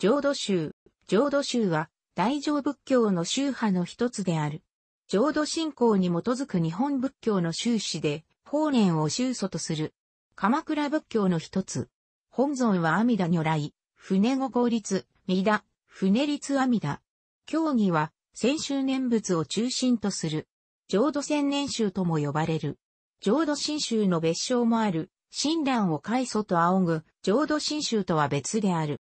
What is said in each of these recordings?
浄土宗。浄土宗は大乗仏教の宗派の一つである。浄土信仰に基づく日本仏教の宗旨で、法然を宗祖とする。鎌倉仏教の一つ。本尊は阿弥陀如来、船五公律、弥陀、船律阿弥陀。教義は、千秋念仏を中心とする。浄土千年宗とも呼ばれる。浄土真宗の別称もある、親鸞を開祖と仰ぐ、浄土真宗とは別である。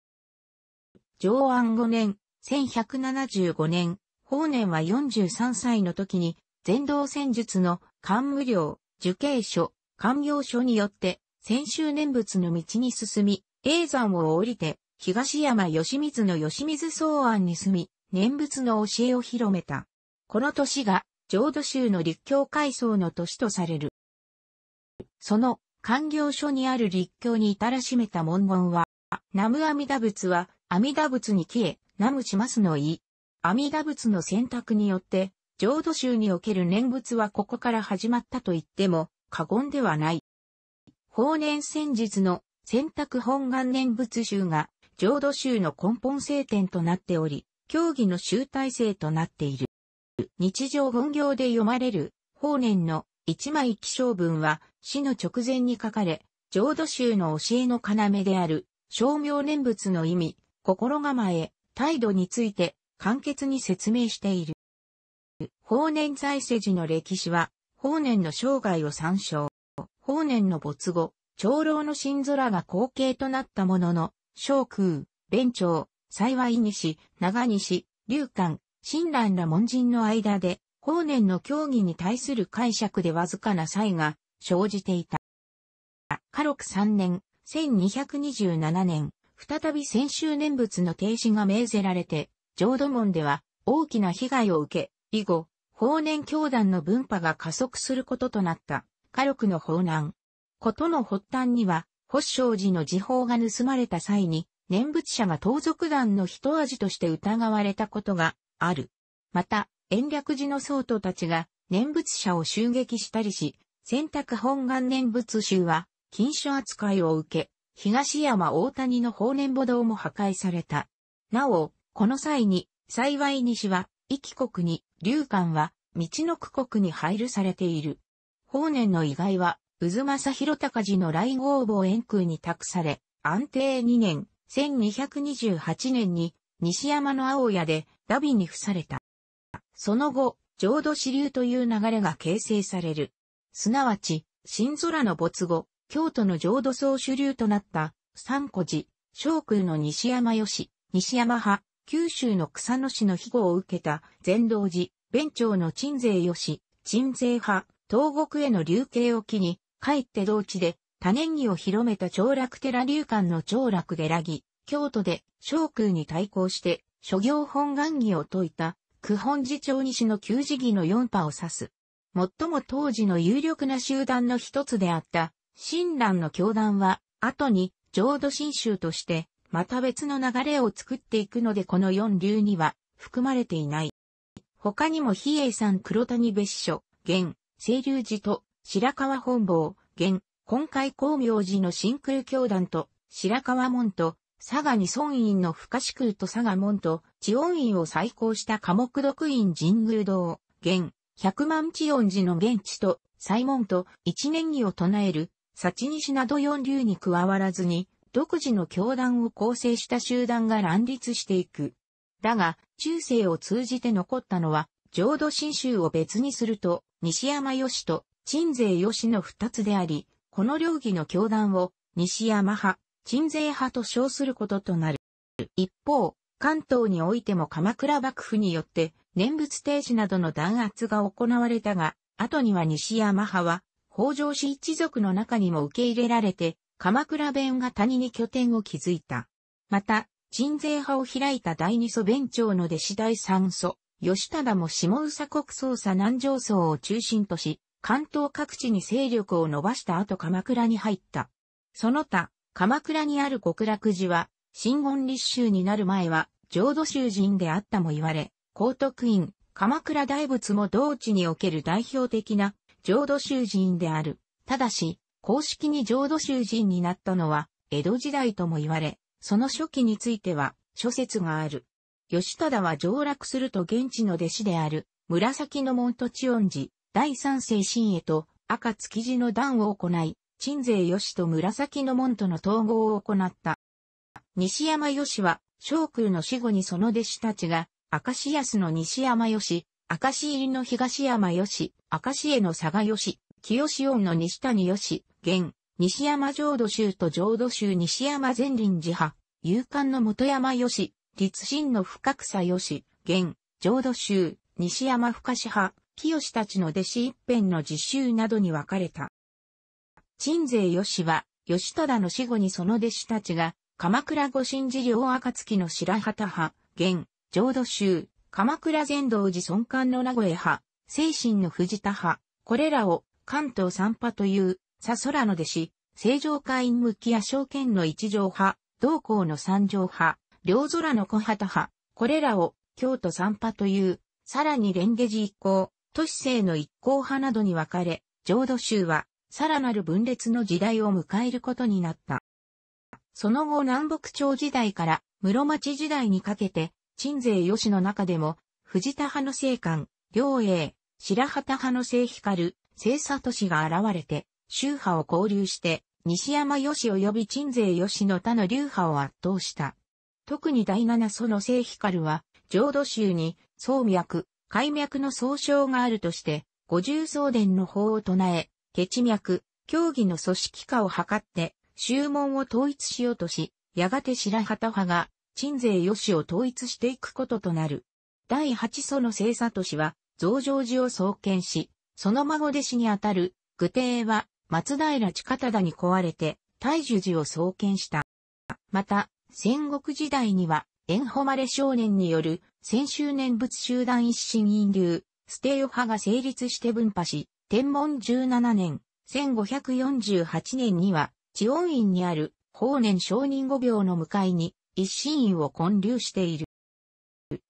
上安5年、1175年、法年は43歳の時に、全道戦術の官無領、受刑所、官業所によって、先週念仏の道に進み、永山を降りて、東山義水の義水草案に住み、念仏の教えを広めた。この年が、浄土宗の立教改装の年とされる。その、官業所にある立教に至らしめた文言は、南無阿弥陀仏は、阿弥陀仏に消え、南無しますの意。阿弥陀仏の選択によって、浄土宗における念仏はここから始まったと言っても過言ではない。法年先日の選択本願念仏宗が浄土宗の根本聖典となっており、教義の集大成となっている。日常本行で読まれる法年の一枚起承文は死の直前に書かれ、浄土宗の教えの要である、称名念仏の意味、心構え、態度について簡潔に説明している。法年在世時の歴史は、法年の生涯を参照。法年の没後、長老の新空が後継となったものの、小空、弁長、幸い西、長西、龍官、親鸞ら門人の間で、法年の教義に対する解釈でわずかな差異が生じていた。家禄3年、1227年、再び先週念仏の停止が命ぜられて、浄土門では大きな被害を受け、以後、法然教団の分派が加速することとなった、火力の法難。ことの発端には、法生寺の時報が盗まれた際に、念仏者が盗賊団の一味として疑われたことがある。また、延暦寺の僧徒たちが念仏者を襲撃したりし、選択本願念仏集は禁書扱いを受け、東山大谷の法然母堂も破壊された。なお、この際に、幸い西は、壱岐国に、龍館は、道の区国に配慮されている。法然の遺骸は、渦正広隆寺の来号坊円空に託され、安定2年、1228年に、西山の青屋で、ダビに付された。その後、浄土支流という流れが形成される。すなわち、新空の没後、京都の浄土宗主流となった、三古寺、商空の西山義、西山派、九州の草野氏の庇護を受けた善道寺、弁長の鎮西義、鎮西派、東国への流刑を機に、かえって同地で多年儀を広めた長楽寺流館の長楽下良儀、京都で商空に対抗して、諸行本願儀を説いた、九本寺町西の旧寺儀の四派を指す。最も当時の有力な集団の一つであった、親鸞の教団は、後に浄土真宗として、また別の流れを作っていくのでこの四流には含まれていない。他にも比叡山黒谷別所、現、清流寺と白川本坊、現、今回光明寺の真空教団と白川門と佐賀に村院の深志空と佐賀門と地音院を再興した科目独院神宮堂、現、百万地音寺の現地と西門と一年儀を唱える幸西など四流に加わらずに、独自の教団を構成した集団が乱立していく。だが、中世を通じて残ったのは、浄土真宗を別にすると、西山義と鎮西義の二つであり、この両義の教団を西山派、鎮西派と称することとなる。一方、関東においても鎌倉幕府によって念仏停止などの弾圧が行われたが、後には西山派は北条氏一族の中にも受け入れられて、鎌倉弁が谷に拠点を築いた。また、鎮西派を開いた第二祖弁長の弟子第三祖、吉忠も下宇佐国捜査南上層を中心とし、関東各地に勢力を伸ばした後鎌倉に入った。その他、鎌倉にある極楽寺は、新言立宗になる前は、浄土宗人であったも言われ、高徳院、鎌倉大仏も同地における代表的な浄土宗人である。ただし、公式に浄土宗人になったのは、江戸時代とも言われ、その初期については、諸説がある。吉忠は上洛すると現地の弟子である、紫の門と千音寺、第三世新へと、赤築地の段を行い、鎮西義と紫の門との統合を行った。西山義は、昇空の死後にその弟子たちが、明石安の西山義、明石入りの東山よし、明石への佐賀よし、清志恩の西谷よし、現、西山浄土宗と浄土宗西山善林寺派、勇敢の元山よし、立神の深草よし、現、浄土宗、西山深志派、清たちの弟子一辺の実習などに分かれた。鎮西よしは、義忠の死後にその弟子たちが、鎌倉御神事領暁の白旗派、現、浄土宗、鎌倉全道寺尊官の名古屋派、精神の藤田派、これらを関東三派という、さ空の弟子、正常会員向きや証券の一条派、同校の三条派、両空の小畑派、これらを京都三派という、さらに蓮華寺一行、都市生の一行派などに分かれ、浄土宗は、さらなる分裂の時代を迎えることになった。その後南北朝時代から室町時代にかけて、鎮西義の中でも、藤田派の聖官、両英、白旗派の聖光、聖里氏が現れて、宗派を交流して、西山義及び鎮西義の他の流派を圧倒した。特に第七祖の聖光は、浄土宗に、宗脈、海脈の総称があるとして、五重宗伝の法を唱え、ケチ脈、教義の組織化を図って、宗門を統一しようとし、やがて白旗派が鎮西義を統一していくこととなる。第八祖の聖里氏は、増上寺を創建し、その孫弟子にあたる、具帝は、松平近忠に壊れて、大樹寺を創建した。また、戦国時代には、縁誉少年による、先週念仏集団一心院流、ステイ派が成立して分派し、天文17年、1548年には、地温院にある、法年承認五病の向かいに、一心院を建立している。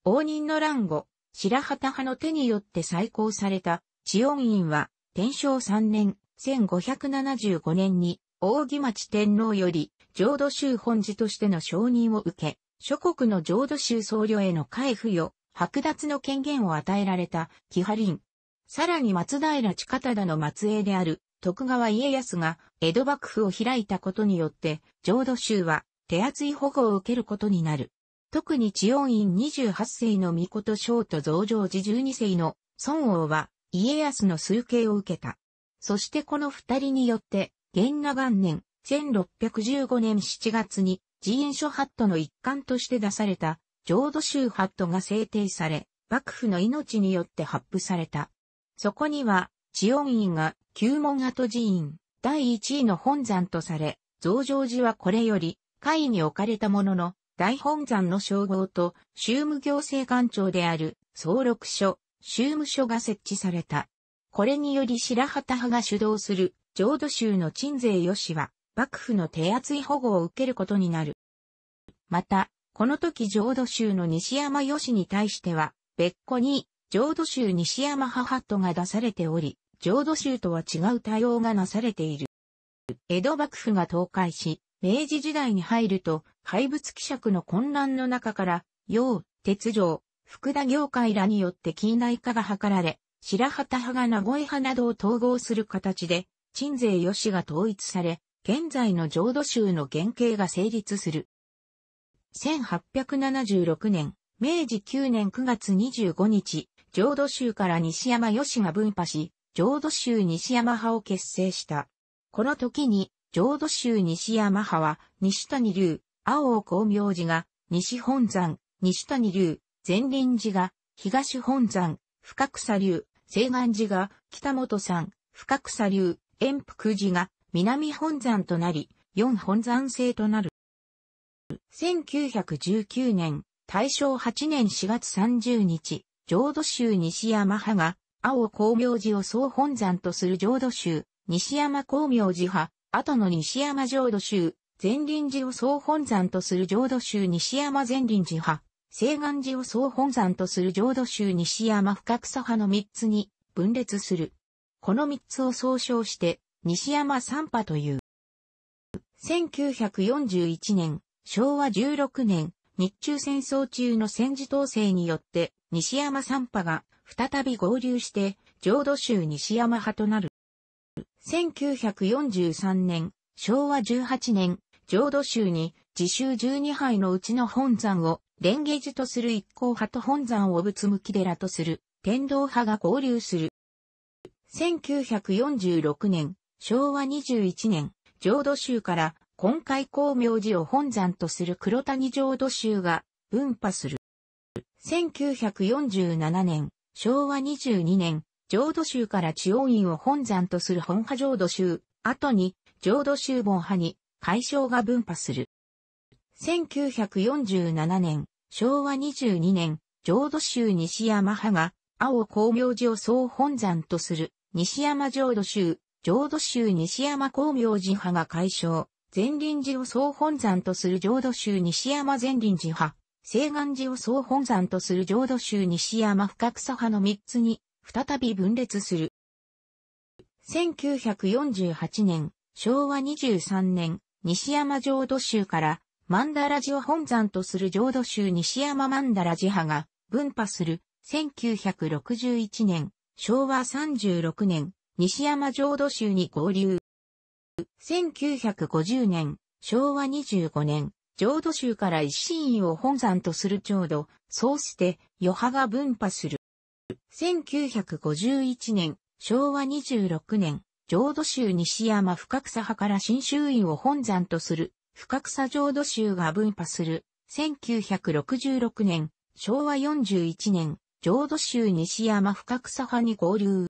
応仁の乱後、白旗派の手によって再興された、千恩院は、天正3年、1575年に、大木町天皇より、浄土宗本寺としての承認を受け、諸国の浄土宗僧侶への会付与、剥奪の権限を与えられた、木破林。さらに松平方田の末裔である、徳川家康が江戸幕府を開いたことによって、浄土宗は手厚い保護を受けることになる。特に治恩院28世の御事章と増上寺12世の孫王は家康の崇敬を受けた。そしてこの二人によって、元和元年、1615年7月に寺院書法度の一環として出された浄土宗法度が制定され、幕府の命によって発布された。そこには、治恩院が旧門跡寺院第一位の本山とされ、増上寺はこれより下位に置かれたものの、大本山の称号と、宗務行政官庁である、総録所、宗務所が設置された。これにより白旗派が主導する、浄土宗の鎮西義は、幕府の手厚い保護を受けることになる。また、この時浄土宗の西山義に対しては、別個に、浄土宗西山母とが出されており、浄土宗とは違う対応がなされている。江戸幕府が倒壊し、明治時代に入ると、怪物希釈の混乱の中から、洋、鉄条、福田業界らによって近代化が図られ、白旗派が名古屋派などを統合する形で、鎮西吉が統一され、現在の浄土宗の原型が成立する。1876年、明治9年9月25日、浄土宗から西山吉が分派し、浄土宗西山派を結成した。この時に、浄土宗西山派は、西谷流、青尾光明寺が、西本山、西谷流、前林寺が、東本山、深草流、西岸寺が、北本山、深草流、遠福寺が、南本山となり、四本山制となる。1919年、大正8年4月30日、浄土宗西山派が、青光明寺を総本山とする浄土宗、西山光明寺派、後の西山浄土宗、前林寺を総本山とする浄土宗西山前林寺派、西岸寺を総本山とする浄土宗西山深草派の3つに分裂する。この3つを総称して、西山三派という。1941年、昭和16年、日中戦争中の戦時統制によって、西山三派が再び合流して、浄土宗西山派となる。1943年、昭和18年、浄土宗に自宗12杯のうちの本山を蓮華寺とする一行派と本山を仏向寺とする天道派が交流する。1946年、昭和21年、浄土宗から今回光明寺を本山とする黒谷浄土宗が分派する。1947年、昭和22年、浄土宗から地王院を本山とする本派浄土宗、後に浄土宗本派に解消が分派する。1947年、昭和22年、浄土宗西山派が、青光明寺を総本山とする、西山浄土宗、浄土宗西山光明寺派が解消、善林寺を総本山とする浄土宗西山善林寺派、西岸寺を総本山とする浄土宗西山深草派の3つに再び分裂する。1948年、昭和23年、西山浄土宗からマンダラジを本山とする浄土宗西山マンダラ寺派が分派する1961年、昭和36年、西山浄土宗に合流。1950年、昭和25年、浄土宗から一心院を本山とするちょうど、そうして、余派が分派する。1951年、昭和26年、浄土宗西山深草派から新州院を本山とする、深草浄土宗が分派する、1966年、昭和41年、浄土宗西山深草派に合流。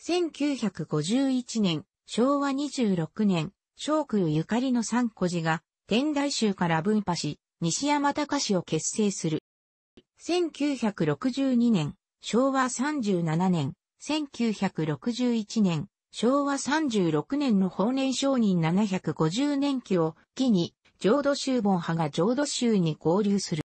1951年、昭和26年、小空ゆかりの三個寺が、天台宗から分派し、西山隆を結成する。1962年、昭和37年、1961年、昭和36年の法年承認750年期を機に、浄土宗本派が浄土宗に合流する。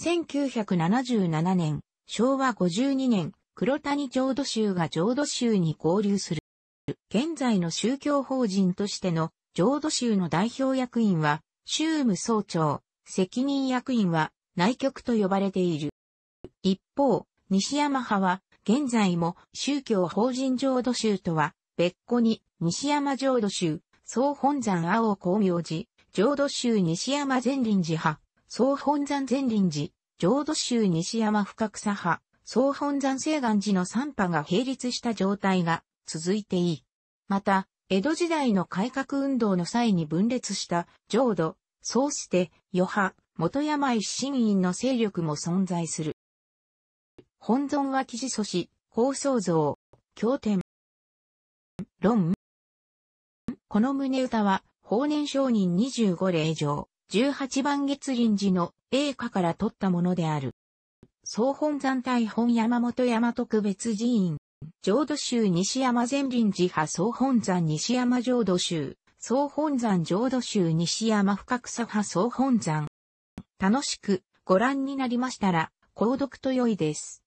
1977年、昭和52年、黒谷浄土宗が浄土宗に合流する。現在の宗教法人としての浄土宗の代表役員は、宗務総長、責任役員は内局と呼ばれている。一方、西山派は、現在も宗教法人浄土宗とは、別個に西山浄土宗、総本山青光明寺、浄土宗西山善林寺派、総本山善林寺、浄土宗西山深草派、総本山西岸寺の3派が並立した状態が続いていい。また、江戸時代の改革運動の際に分裂した浄土、そうして、余派、元山一新院の勢力も存在する。本尊は記事祖師、法創像、経典、論。この胸歌は、法年上人25令上、18番月臨時の栄華から取ったものである。総本山大本山本山特別寺院、浄土宗西山前臨寺派総本山西山浄土宗、総本山浄土宗西山深草派総本山。楽しくご覧になりましたら、購読と良いです。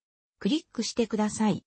クリックしてください。